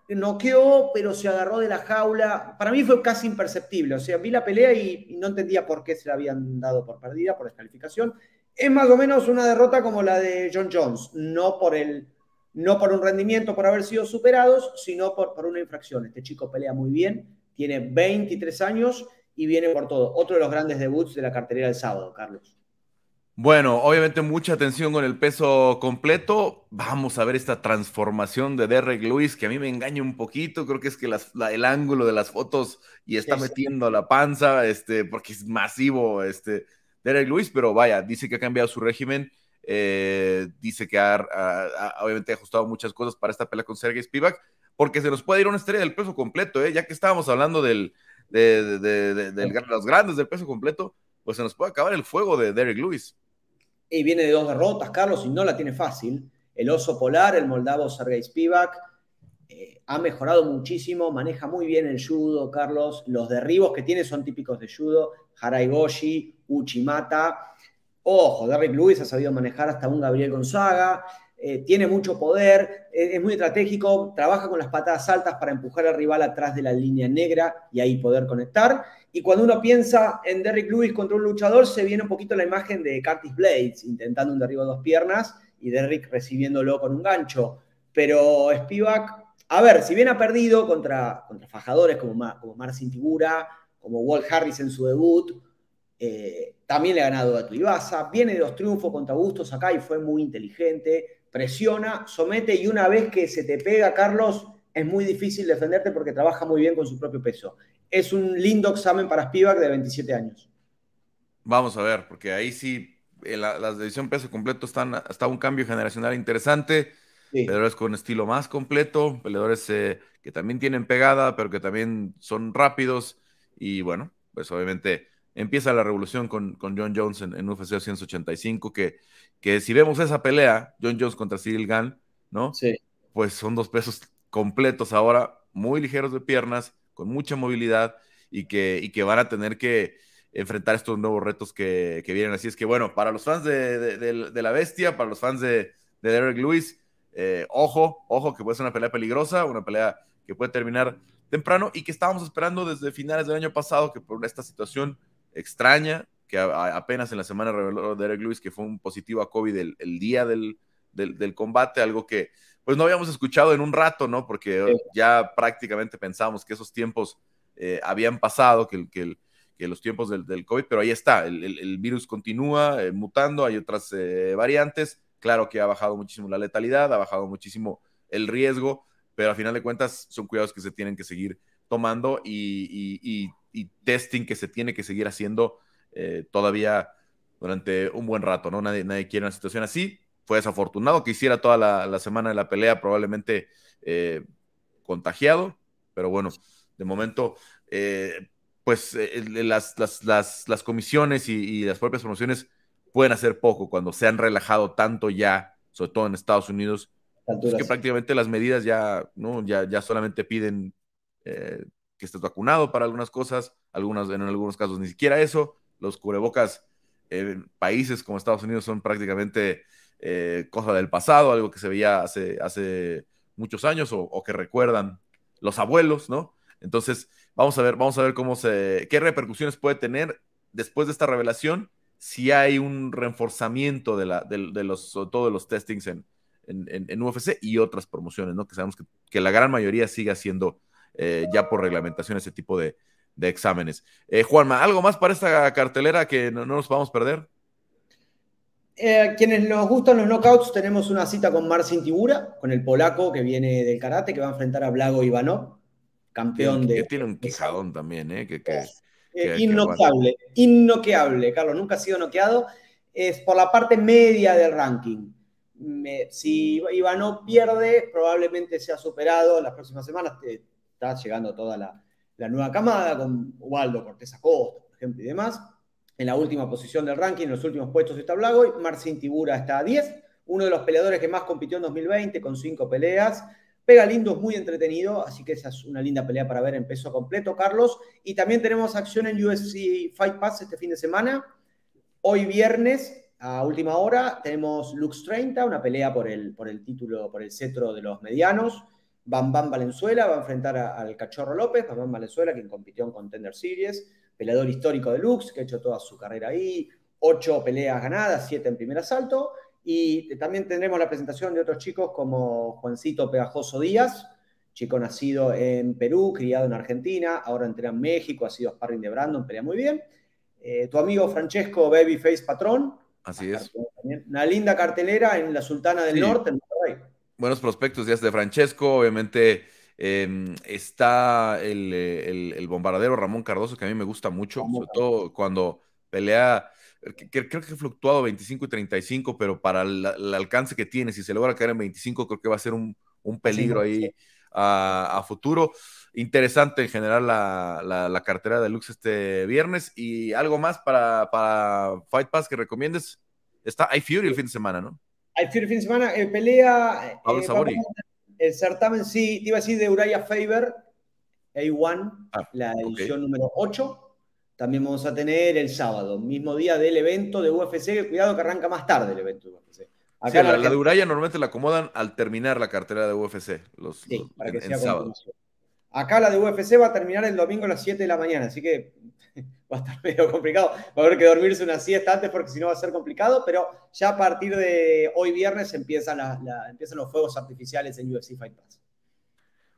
noqueó, pero se agarró de la jaula. Para mí fue casi imperceptible. O sea, vi la pelea y, no entendía por qué se la habían dado por perdida, por descalificación. Es más o menos una derrota como la de John Jones, no por el no por un rendimiento, por haber sido superados, sino por, por, una infracción. Este chico pelea muy bien, tiene 23 años y viene por todo. Otro de los grandes debuts de la cartera del sábado, Carlos. Bueno, obviamente mucha atención con el peso completo. Vamos a ver esta transformación de Derek Lewis, que a mí me engaña un poquito. Creo que es que el ángulo de las fotos y está metiendo la panza, este, porque es masivo, este, Derek Lewis, pero vaya, dice que ha cambiado su régimen. Eh, dice que ha, ha, ajustado muchas cosas para esta pelea con Sergei Spivak, porque se nos puede ir una estrella del peso completo, eh, ya que estábamos hablando del, de, de los grandes del peso completo, pues se nos puede acabar el fuego de Derek Lewis y viene de dos derrotas, Carlos, y no la tiene fácil. El oso polar, el moldavo Sergei Spivak, eh, ha mejorado muchísimo, maneja muy bien el judo, Carlos. Los derribos que tiene son típicos de judo. Uchi Uchimata. Ojo, Derrick Lewis ha sabido manejar hasta un Gabriel Gonzaga. Eh, tiene mucho poder, eh, es muy estratégico, trabaja con las patadas altas para empujar al rival atrás de la línea negra y ahí poder conectar. Y cuando uno piensa en Derrick Lewis contra un luchador, se viene un poquito la imagen de Curtis Blades intentando un derribo a dos piernas y Derrick recibiéndolo con un gancho. Pero Spivak, a ver, si bien ha perdido contra, contra fajadores como, como Marcin Tigura, como Walt Harris en su debut, eh, también le ha ganado a Tuivasa. viene de los triunfos contra Bustos acá y fue muy inteligente, presiona, somete y una vez que se te pega, Carlos, es muy difícil defenderte porque trabaja muy bien con su propio peso es un lindo examen para Spivak de 27 años. Vamos a ver, porque ahí sí eh, la, la división peso completo están, está un cambio generacional interesante. Peleadores con estilo más completo, peleadores eh, que también tienen pegada, pero que también son rápidos. Y bueno, pues obviamente empieza la revolución con, con John Jones en, UFC 185, que, que si vemos esa pelea, John Jones contra Cyril Gann, ¿no? Sí. Pues son dos pesos completos ahora, muy ligeros de piernas, con mucha movilidad y que, van a tener que enfrentar estos nuevos retos que, vienen. Así es que, bueno, para los fans de, la bestia, para los fans de, Derek Lewis, eh, ojo, ojo, que puede ser una pelea peligrosa, una pelea que puede terminar temprano y que estábamos esperando desde finales del año pasado, que por esta situación extraña, que apenas en la semana reveló Derek Lewis que fue un positivo a COVID el, día del combate, algo que pues no habíamos escuchado en un rato, ¿no? Porque ya prácticamente pensamos que esos tiempos eh, habían pasado, que, los tiempos del, COVID, pero ahí está, el, virus continúa eh, mutando, hay otras eh, variantes, claro que ha bajado muchísimo la letalidad, ha bajado muchísimo el riesgo, pero al final de cuentas son cuidados que se tienen que seguir tomando y, testing que se tiene que seguir haciendo todavía durante un buen rato, ¿no? nadie quiere una situación así, fue desafortunado que hiciera toda la, semana de la pelea, probablemente eh, contagiado, pero bueno, de momento, eh, pues eh, las, comisiones y, las propias promociones pueden hacer poco cuando se han relajado tanto ya, sobre todo en Estados Unidos, pues, que prácticamente las medidas ya, ¿no? ya, solamente piden que estés vacunado para algunas cosas, algunas, en algunos casos ni siquiera eso. Los cubrebocas, en países como Estados Unidos son prácticamente eh, cosa del pasado, algo que se veía hace, hace muchos años o, que recuerdan los abuelos, ¿no? Entonces, vamos a ver, vamos a ver cómo se, qué repercusiones puede tener después de esta revelación, si hay un reforzamiento de, la, de, los, sobre todo los testings en, en, UFC y otras promociones, ¿no? Que sabemos que, la gran mayoría sigue haciendo eh, ya por reglamentación ese tipo de, exámenes. Eh, Juanma, ¿algo más para esta cartelera que no, no nos podamos perder? Eh, quienes nos gustan los knockouts, tenemos una cita con Marcin Tibura, con el polaco que viene del karate, que va a enfrentar a Blago Ivanov, campeón de. Que tiene un quijadón también, ¿eh? Que, eh, innoqueable, innoqueable. Carlos, nunca ha sido noqueado. Es por la parte media del ranking. si Ivanov pierde, probablemente Se sea superado en las próximas semanas. Está llegando toda la, nueva camada con Waldo Cortés Acosta, por ejemplo, y demás en la última posición del ranking, en los últimos puestos está y Marcin Tibura está a 10, uno de los peleadores que más compitió en 2020 con cinco peleas. Pega lindo, es muy entretenido, así que esa es una linda pelea para ver en peso completo, Carlos. Y también tenemos acción en UFC Fight Pass este fin de semana. Hoy viernes, a última hora, tenemos Lux 30, una pelea por el, por el título, por el cetro de los medianos. Bam Bam Valenzuela va a enfrentar al Cachorro López, Bam Bam Valenzuela, quien compitió en Contender Series peleador histórico de Lux, que ha hecho toda su carrera ahí, ocho peleas ganadas, siete en primer asalto, y también tendremos la presentación de otros chicos como Juancito Pegajoso Díaz, chico nacido en Perú, criado en Argentina, ahora entra en México, ha sido sparring de Brandon, pelea muy bien. Eh, tu amigo Francesco Babyface Patrón. Así es. Una linda cartelera en la Sultana del Norte, en Buenos prospectos, días de Francesco, obviamente Em, está eh, el, bombardero Ramón Cardoso, que a mí me gusta mucho, sobre todo cuando pelea, creo que ha fluctuado 25 y 35, pero para el, alcance que tiene, si se logra caer en 25, creo que va a ser un, peligro ahí A, futuro. Interesante en general la, cartera de Lux este viernes. ¿Y algo más para, Fight Pass que recomiendes? Está iFury el fin de semana, ¿no? iFury el fin de semana, pelea... Pablo eh, el certamen sí, iba a decir de Uraya Faber, A1, ah, la edición número 8. También vamos a tener el sábado, mismo día del evento de UFC. Cuidado que arranca más tarde el evento de UFC. la, de Uraya normalmente la acomodan al terminar la cartera de UFC. Los, sí, sábado. Acá la de UFC va a terminar el domingo a las 7 de la mañana, así que va a estar [LAUGHS] medio complicado. Va a haber que dormirse una siesta antes porque si no va a ser complicado, pero ya a partir de hoy viernes empiezan, los fuegos artificiales en UFC Fight Pass.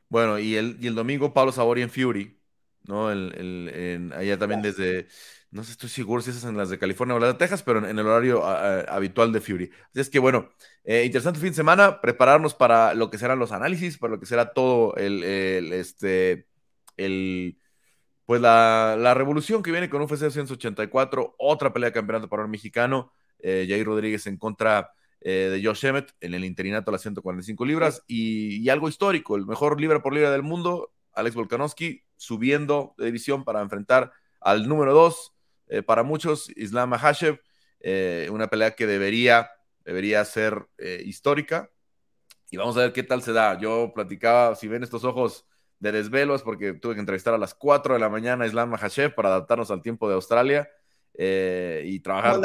Bueno, y el, y el domingo Pablo Sabori en Fury, ¿no? allá también desde, no sé, estoy seguro si esas en las de California o las de Texas, pero en, el horario habitual de Fury. Así es que bueno, eh, interesante fin de semana, prepararnos para lo que serán los análisis, para lo que será todo el, el este, el pues la, revolución que viene con UFC 184, otra pelea de campeonato para el mexicano, eh, Jair Rodríguez en contra eh, de Josh Emmett en el interinato a las 145 libras y, algo histórico, el mejor libra por libra del mundo, Alex Volkanovski subiendo de división para enfrentar al número 2 eh, para muchos, Islam Mahashev, una pelea que debería, debería ser histórica y vamos a ver qué tal se da. Yo platicaba, si ven estos ojos de desvelos porque tuve que entrevistar a las 4 de la mañana a Islam Mahashev para adaptarnos al tiempo de Australia eh, y trabajar.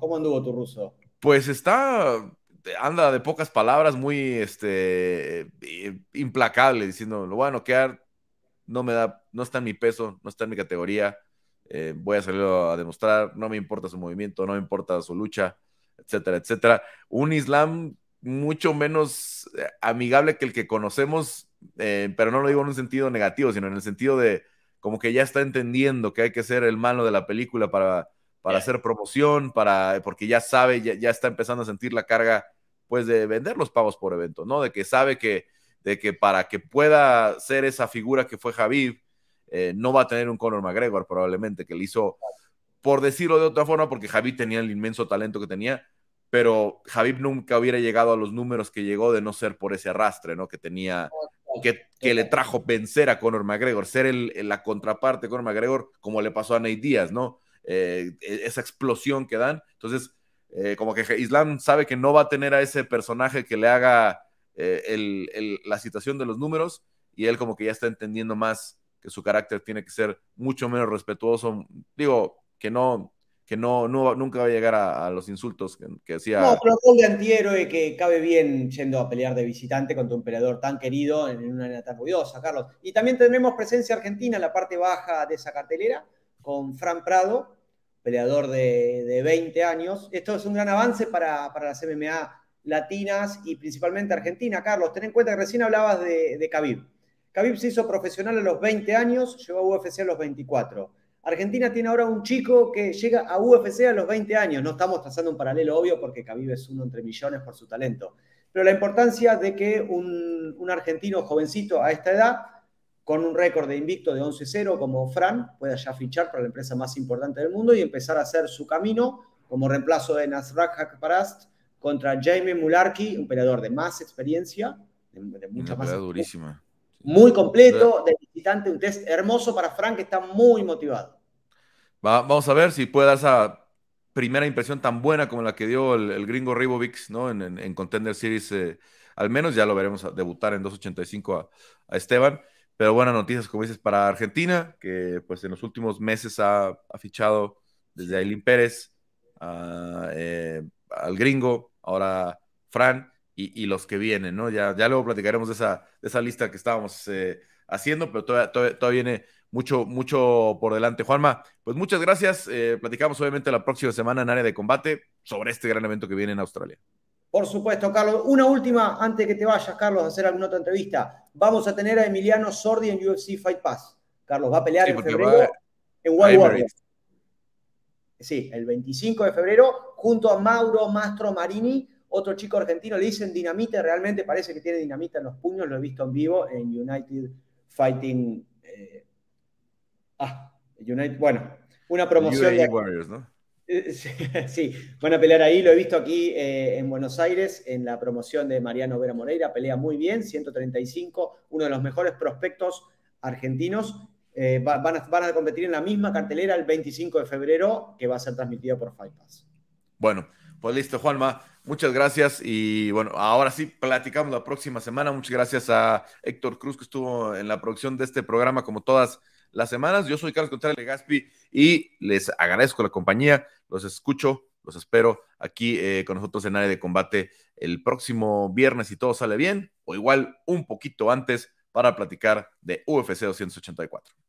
¿Cómo anduvo tu ruso? Pues está, anda de pocas palabras, muy este, eh, implacable, diciendo, lo voy a no me da, no está en mi peso, no está en mi categoría, eh, voy a salir a demostrar, no me importa su movimiento, no me importa su lucha, etcétera, etcétera. Un Islam mucho menos amigable que el que conocemos eh, pero no lo digo en un sentido negativo, sino en el sentido de como que ya está entendiendo que hay que ser el malo de la película para, para hacer promoción, para, porque ya sabe, ya, está empezando a sentir la carga, pues, de vender los pavos por evento, ¿no? De que sabe que, de que para que pueda ser esa figura que fue Javid, eh, no va a tener un Conor McGregor probablemente, que le hizo, por decirlo de otra forma, porque Javid tenía el inmenso talento que tenía, pero Javid nunca hubiera llegado a los números que llegó de no ser por ese arrastre, ¿no? Que tenía que, le trajo vencer a Conor McGregor, ser la contraparte de Conor McGregor, como le pasó a Nate Díaz, ¿no? Eh, e, esa explosión que dan. Entonces, eh, como que Islam sabe que no va a tener a ese personaje que le haga eh, la situación de los números y él como que ya está entendiendo más que su carácter tiene que ser mucho menos respetuoso. Digo, que no, que no, nunca va a llegar a, los insultos que, hacía. No, pero gol de antihéroe que cabe bien yendo a pelear de visitante contra un peleador tan querido en una arena tan ruidosa, Carlos. Y también tenemos presencia argentina en la parte baja de esa cartelera con Fran Prado, peleador de, 20 años. Esto es un gran avance para, para, las MMA latinas y principalmente Argentina. Carlos, ten en cuenta que recién hablabas de, de Khabib. se hizo profesional a los 20 años, llegó a UFC a los 24 Argentina tiene ahora un chico que llega a UFC a los 20 años. No estamos trazando un paralelo obvio porque Khabib es uno entre millones por su talento. Pero la importancia de que un, argentino jovencito a esta edad, con un récord de invicto de 11-0 como Fran, pueda ya fichar para la empresa más importante del mundo y empezar a hacer su camino como reemplazo de Nasraq Hakparast contra Jaime Mularki, un peleador de más experiencia, de, mucha Una más durísima. Muy completo, de visitante, un test hermoso para Fran, que está muy motivado vamos a ver si puede dar esa primera impresión tan buena como la que dio el, gringo Ribovix, ¿no? en, Contender Series. Eh, al menos ya lo veremos debutar en 2.85 a, a, Esteban. Pero buenas noticias, como dices, para Argentina, que pues en los últimos meses ha, fichado desde Aileen Pérez eh, al gringo, ahora Fran y, los que vienen, ¿no? Ya, ya luego platicaremos de esa, de esa lista que estábamos eh, haciendo, pero todavía viene mucho, mucho por delante. Juanma, pues muchas gracias. Eh, platicamos obviamente la próxima semana en área de combate sobre este gran evento que viene en Australia. Por supuesto, Carlos. Una última, antes que te vayas, Carlos, a hacer alguna otra entrevista. Vamos a tener a Emiliano Sordi en UFC Fight Pass. Carlos va a pelear en febrero en One Warriors Sí, el 25 de febrero, junto a Mauro Mastro Marini, otro chico argentino, le dicen dinamita, realmente parece que tiene dinamita en los puños, lo he visto en vivo en United Fighting eh, Ah, United, bueno, una promoción. de... Warriors, ¿no? [LAUGHS] Sí, van a pelear ahí, lo he visto aquí eh, en Buenos Aires, en la promoción de Mariano Vera Moreira, pelea muy bien, 135, uno de los mejores prospectos argentinos. Eh, van, a, competir en la misma cartelera el 25 de febrero, que va a ser transmitido por Fight Pass. Bueno, pues listo, Juanma, muchas gracias y bueno, ahora sí, platicamos la próxima semana. Muchas gracias a Héctor Cruz, que estuvo en la producción de este programa, como todas las semanas. Yo soy Carlos Contreras Legaspi y les agradezco la compañía. Los escucho, los espero aquí eh, con nosotros en área de combate el próximo viernes si todo sale bien o igual un poquito antes para platicar de UFC 284.